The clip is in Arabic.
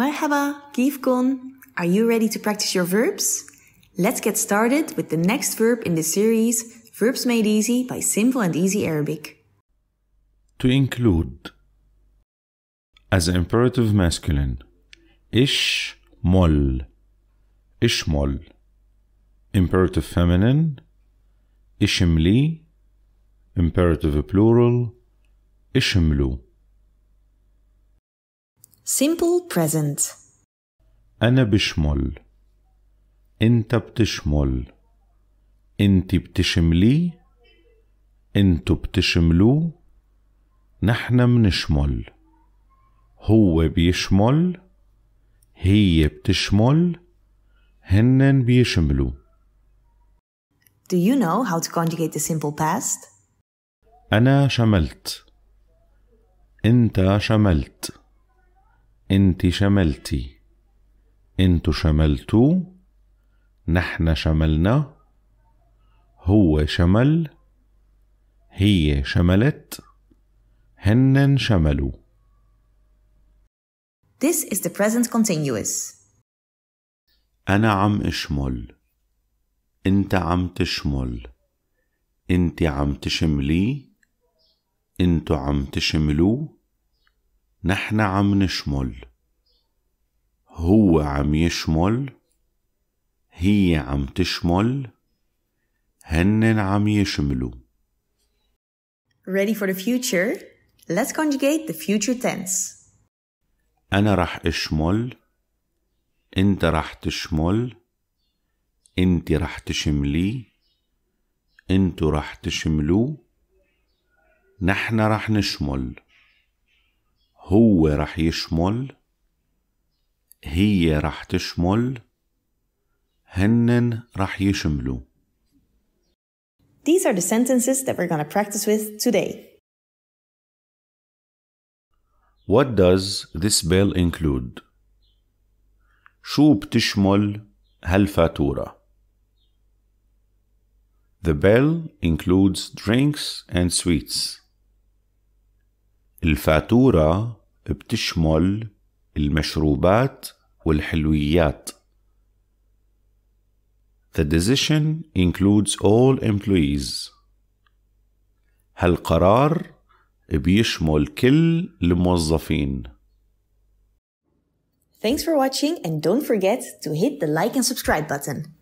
Merhaba, Gifkon. Are you ready to practice your verbs? Let's get started with the next verb in the series, Verbs Made Easy by Simple and Easy Arabic. To include as imperative masculine, ish mol, ish mol. Imperative feminine, ishimli. Imperative plural, ishimlu. Simple present أنا بشمل أنت بتشمل أنت بتشملي انتو بتشملو نحن منشمل هو بيشمل هي بتشمل هنن بيشملوا Do you know how to conjugate the simple past؟ أنا شملت أنت شملت انت شملتي انتو شملتو نحن شملنا هو شمل هي شملت هنن شملوا This is the present continuous أنا عم أشمل أنت عم تشمل أنت عم تشملي أنتو عم تشملوا نحن عم نشمل هو عم يشمل هي عم تشمل هنن عم يشملوا Ready for the future? Let's conjugate the future tense. أنا رح أشمل أنت رح تشمل أنت رح تشملي أنتو رح تشملوا نحن رح نشمل هو رح يشمل هي رح تشمل هنن رح يشملوا These are the sentences that we're going to practice with today. What does this bill include? شو بتشمل هالفاتورة؟ The bill includes drinks and sweets. الفاتورة بتشمل المشروبات والحلويات. The decision includes all employees. هالقرار بيشمل كل الموظفين. Thanks for watching and don't forget to hit the like and subscribe button.